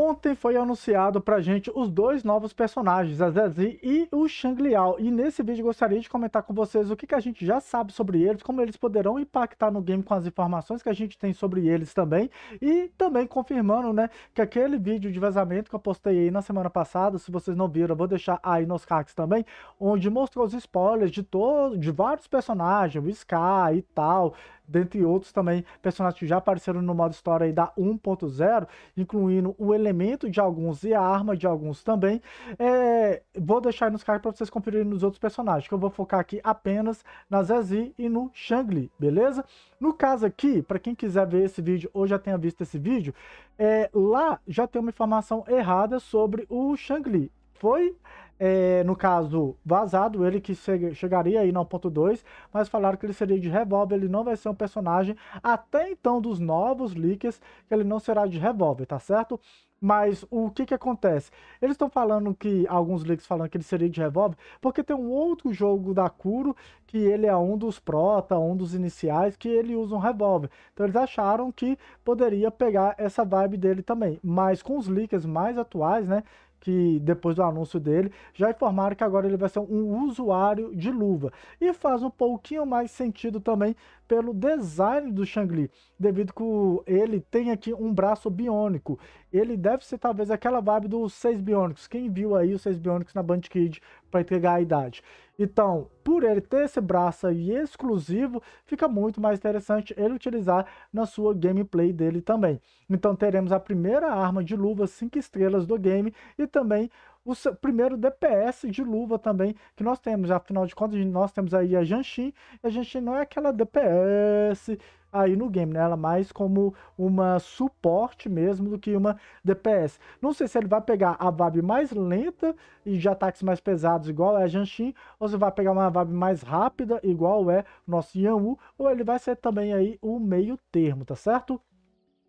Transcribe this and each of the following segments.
Ontem foi anunciado pra gente os dois novos personagens, a Zazie e o Shang Liao. E nesse vídeo gostaria de comentar com vocês o que, que a gente já sabe sobre eles, como eles poderão impactar no game com as informações que a gente tem sobre eles também. E também confirmando, né, que aquele vídeo de vazamento que eu postei aí na semana passada, se vocês não viram, eu vou deixar aí nos cards também, onde mostrou os spoilers de, de vários personagens, o Sky e tal, dentre outros também personagens que já apareceram no modo história da 1.0, incluindo o elemento de alguns e a arma de alguns também. É, vou deixar aí nos cards para vocês conferirem nos outros personagens, que eu vou focar aqui apenas na Zezi e no Shangli, beleza? No caso aqui, para quem quiser ver esse vídeo ou já tenha visto esse vídeo, é, lá já tem uma informação errada sobre o Shangli. Foi é, no caso, vazado, ele que chegaria aí no ponto 2, mas falaram que ele seria de revólver, ele não vai ser um personagem, até então, dos novos leakers, que ele não será de revólver, tá certo? Mas o que que acontece? Eles estão falando que, alguns leaks falando que ele seria de revólver, porque tem um outro jogo da Kuro, que ele é um dos prota, um dos iniciais, que ele usa um revólver. Então eles acharam que poderia pegar essa vibe dele também. Mas com os leakers mais atuais, né, que depois do anúncio dele, já informaram que agora ele vai ser um usuário de luva. E faz um pouquinho mais sentido também pelo design do Shang-Li, devido que ele tem aqui um braço biônico. Ele deve ser talvez aquela vibe dos seis biônicos. Quem viu aí os seis biônicos na Band Kid para entregar a idade. Então, por ele ter esse braço aí exclusivo, fica muito mais interessante ele utilizar na sua gameplay dele também. Então teremos a primeira arma de luva 5 estrelas do game e também o seu, primeiro DPS de luva também que nós temos. Afinal de contas, nós temos aí a Janshin. A Janshin não é aquela DPS aí no game, né? Ela é mais como uma suporte mesmo do que uma DPS. Não sei se ele vai pegar a vibe mais lenta e de ataques mais pesados, igual é a Janshin, ou se vai pegar uma vibe mais rápida, igual é o nosso Yanwu, ou ele vai ser também aí o meio termo, tá certo?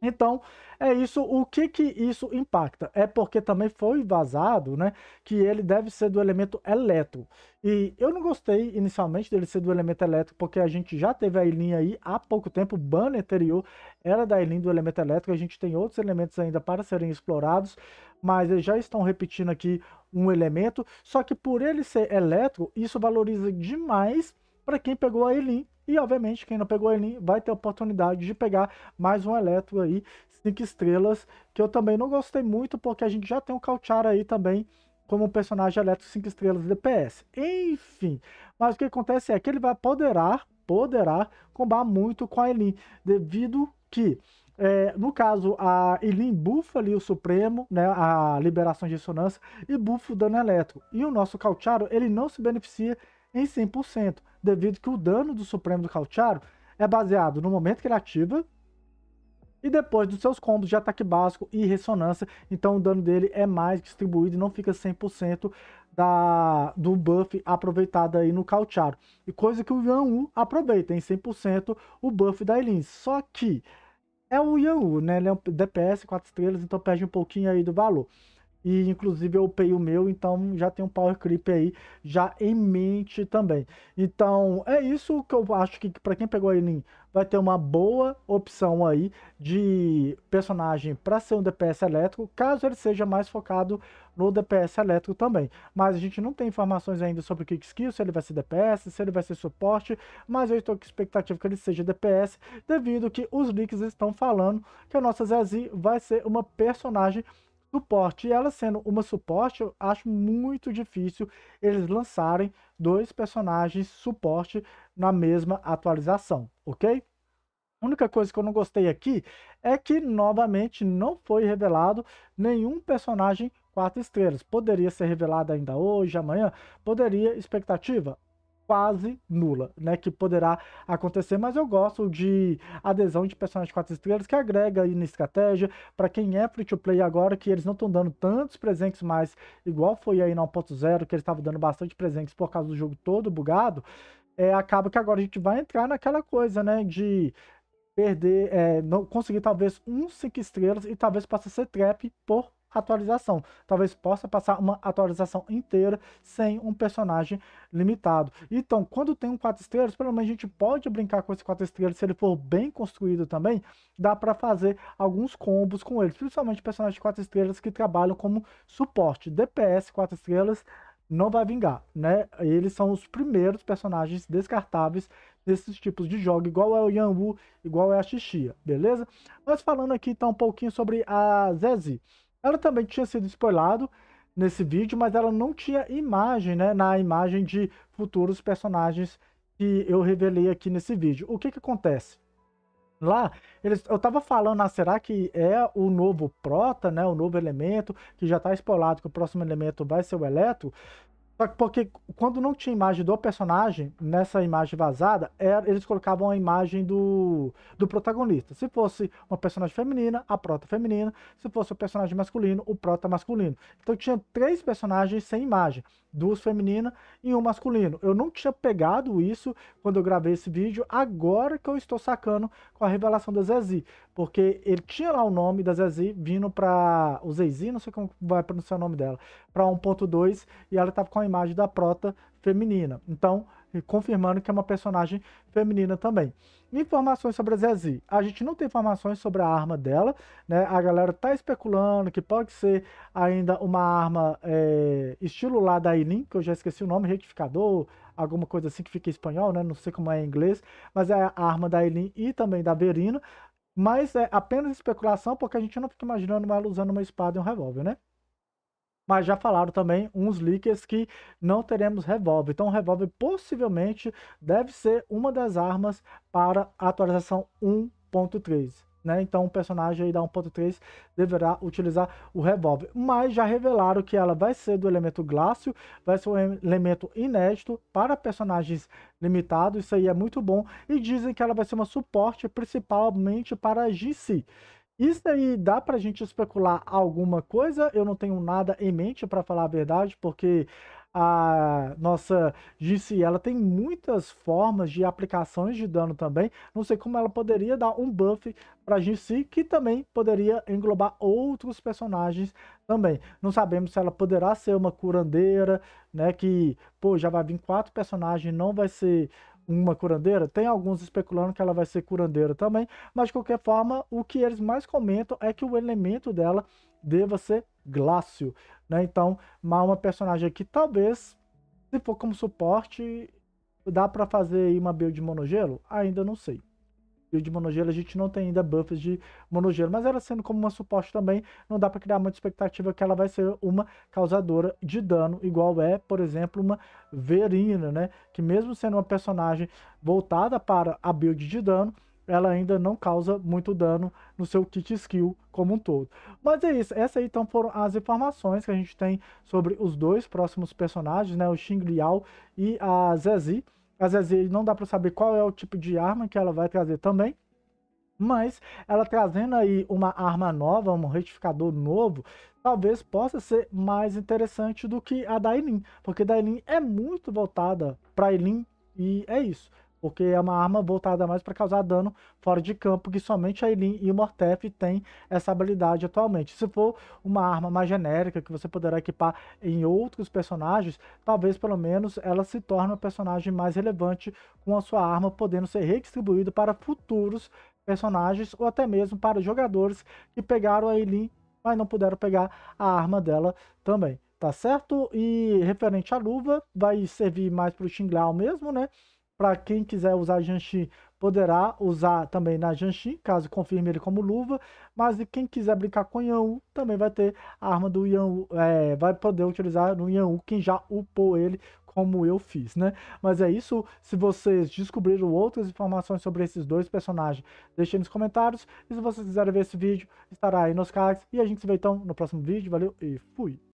Então, é isso. O que que isso impacta? É porque também foi vazado, né, que ele deve ser do elemento elétrico. E eu não gostei inicialmente dele ser do elemento elétrico, porque a gente já teve a Eileen aí há pouco tempo, o banner anterior era da Eileen do elemento elétrico, a gente tem outros elementos ainda para serem explorados, mas eles já estão repetindo aqui um elemento, só que por ele ser elétrico, isso valoriza demais para quem pegou a Eileen, e, obviamente, quem não pegou ele vai ter a oportunidade de pegar mais um Electro aí, 5 estrelas, que eu também não gostei muito, porque a gente já tem um Cauchara aí também, como personagem Electro 5 estrelas DPS. Enfim, mas o que acontece é que ele vai poderar, poderar combar muito com a Elin, devido que é, no caso, a Elin bufa ali o Supremo, né, a liberação de ressonância, e bufa o dano elétrico. E o nosso Caucharo, ele não se beneficia em 100% devido que o dano do Supremo do Cautiaro é baseado no momento que ele ativa e depois dos seus combos de ataque básico e ressonância, então o dano dele é mais distribuído e não fica 100% da, do buff aproveitado aí no Cautiaro. E coisa que o Yan Wu aproveita em 100% o buff da Elin. Só que é o Yan Wu, né? Ele é um DPS 4 estrelas, então perde um pouquinho aí do valor. E inclusive eu upei o meu, então já tem um Power Creep aí já em mente também. Então é isso que eu acho que para quem pegou a Elin vai ter uma boa opção aí de personagem para ser um DPS elétrico, caso ele seja mais focado no DPS elétrico também. Mas a gente não tem informações ainda sobre o Kick Skill, se ele vai ser DPS, se ele vai ser suporte, mas eu estou com expectativa que ele seja DPS, devido que os leaks estão falando que a nossa Zazie vai ser uma personagem suporte. E ela sendo uma suporte, eu acho muito difícil eles lançarem dois personagens suporte na mesma atualização, ok? A única coisa que eu não gostei aqui é que, novamente, não foi revelado nenhum personagem quatro estrelas. Poderia ser revelado ainda hoje, amanhã? Poderia, expectativa? quase nula, né? Que poderá acontecer, mas eu gosto de adesão de personagens quatro estrelas que agrega aí na estratégia. Para quem é free to play agora, que eles não estão dando tantos presentes mais, igual foi aí na 1.0, que eles estavam dando bastante presentes por causa do jogo todo bugado. É, acaba que agora a gente vai entrar naquela coisa, né? De perder, é, não conseguir talvez um cinco estrelas e talvez possa ser trap por atualização. Talvez possa passar uma atualização inteira sem um personagem limitado. Então, quando tem um quatro estrelas, pelo menos a gente pode brincar com esse quatro estrelas, se ele for bem construído também, dá para fazer alguns combos com eles, principalmente personagens de quatro estrelas que trabalham como suporte. DPS quatro estrelas não vai vingar, né? Eles são os primeiros personagens descartáveis desses tipos de jogo, igual é o Yanwu, igual é a Xixia, beleza? Mas falando aqui então um pouquinho sobre a Zezi. Ela também tinha sido spoilado nesse vídeo, mas ela não tinha imagem, né? Na imagem de futuros personagens que eu revelei aqui nesse vídeo. O que que acontece? Lá, eles, eu tava falando, ah, será que é o novo prota, né? O novo elemento, que já tá spoilado que o próximo elemento vai ser o Eletro? Só que porque quando não tinha imagem do personagem, nessa imagem vazada, era, eles colocavam a imagem do, do protagonista. Se fosse uma personagem feminina, a prota feminina. Se fosse o um personagem masculino, o prota masculino. Então tinha três personagens sem imagem. Duas femininas e um masculino. Eu não tinha pegado isso quando eu gravei esse vídeo. Agora que eu estou sacando com a revelação da Zezi. Porque ele tinha lá o nome da Zezi vindo para... O Zezi, não sei como vai pronunciar o nome dela. Para 1.2 e ela estava com a imagem da prota feminina. Então, confirmando que é uma personagem feminina também. Informações sobre a Zezi. A gente não tem informações sobre a arma dela, né? A galera tá especulando que pode ser ainda uma arma é, estilo lá da Eileen, que eu já esqueci o nome, retificador, alguma coisa assim que fica em espanhol, né? Não sei como é em inglês, mas é a arma da Eileen e também da Berina. Mas é apenas especulação, porque a gente não fica imaginando ela usando uma espada e um revólver, né? Mas já falaram também uns leakers que não teremos revólver. Então revólver possivelmente deve ser uma das armas para a atualização 1.3. Né? Então o personagem aí da 1.3 deverá utilizar o revólver. Mas já revelaram que ela vai ser do elemento Glácio, vai ser um elemento inédito para personagens limitados, isso aí é muito bom. E dizem que ela vai ser uma suporte principalmente para a GC. Isso aí dá para a gente especular alguma coisa? Eu não tenho nada em mente para falar a verdade, porque a nossa GC, ela tem muitas formas de aplicações de dano também. Não sei como ela poderia dar um buff para a GC, que também poderia englobar outros personagens também. Não sabemos se ela poderá ser uma curandeira, né, que, pô, já vai vir quatro personagens, não vai ser uma curandeira? Tem alguns especulando que ela vai ser curandeira também, mas de qualquer forma, o que eles mais comentam é que o elemento dela deva ser Glácio, né? Então, uma personagem que talvez, se for como suporte, dá para fazer aí uma build monogelo? Ainda não sei de monogelo, a gente não tem ainda buffs de monogelo, mas ela sendo como uma suporte também, não dá para criar muita expectativa que ela vai ser uma causadora de dano, igual é, por exemplo, uma Verina, né? Que mesmo sendo uma personagem voltada para a build de dano, ela ainda não causa muito dano no seu kit skill como um todo. Mas é isso, essas aí então foram as informações que a gente tem sobre os dois próximos personagens, né? O Xing Liao e a Zezi. Às vezes não dá para saber qual é o tipo de arma que ela vai trazer também. Mas ela trazendo aí uma arma nova, um retificador novo, talvez possa ser mais interessante do que a da porque a da é muito voltada para Elin e é isso porque é uma arma voltada mais para causar dano fora de campo, que somente a Eileen e o Mortef têm essa habilidade atualmente. Se for uma arma mais genérica, que você poderá equipar em outros personagens, talvez pelo menos ela se torne um personagem mais relevante com a sua arma, podendo ser redistribuído para futuros personagens ou até mesmo para jogadores que pegaram a Eileen, mas não puderam pegar a arma dela também. Tá certo? E referente à luva, vai servir mais para o Xinglau mesmo, né? Para quem quiser usar Janshin, poderá usar também na Janshin, caso confirme ele como luva. Mas e quem quiser brincar com Yanwu, também vai ter a arma do Yanwu, é, vai poder utilizar no Yanwu, quem já upou ele como eu fiz, né? Mas é isso. Se vocês descobriram outras informações sobre esses dois personagens, deixem nos comentários. E se vocês quiserem ver esse vídeo, estará aí nos cards. E a gente se vê então no próximo vídeo. Valeu e fui!